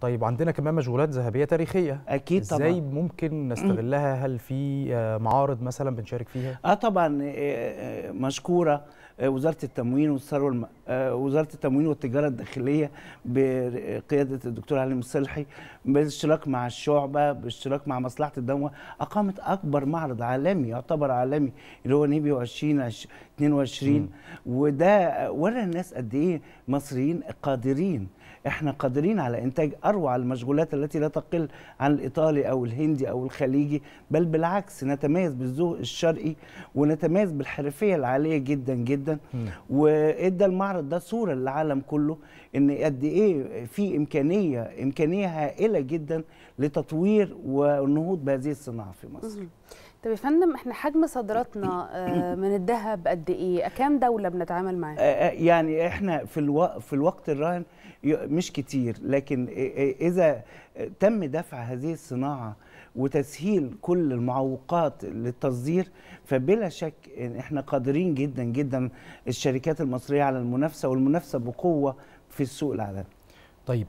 طيب عندنا كمان مشغولات ذهبيه تاريخيه اكيد طبعا ازاي ممكن نستغلها هل في آه، معارض مثلا بنشارك فيها اه طبعا آه، آه، مشكوره وزاره التموين والثروه الم... وزاره التموين والتجاره الداخليه بقياده الدكتور علي مصلحي بالاشتراك مع الشعبه بالاشتراك مع مصلحه الدوله اقامت اكبر معرض عالمي يعتبر عالمي اللي هو نيبيو 2022 وده ورى الناس قد ايه مصريين قادرين احنا قادرين على انتاج اروع المشغولات التي لا تقل عن الايطالي او الهندي او الخليجي بل بالعكس نتميز بالذوق الشرقي ونتميز بالحرفيه العاليه جدا جدا وادى المعرض ده صوره للعالم كله ان قد ايه في امكانيه امكانيه هائله جدا لتطوير والنهوض بهذه الصناعه في مصر طب يا فندم احنا حجم صادراتنا آه، من الذهب قد ايه؟ كام دوله بنتعامل معاها؟ آه، آه، يعني احنا في الو... في الوقت الراهن مش كتير لكن اذا تم دفع هذه الصناعه وتسهيل كل المعوقات للتصدير فبلا شك احنا قادرين جدا جدا الشركات المصريه على المنافسه والمنافسه بقوه في السوق العالمي. طيب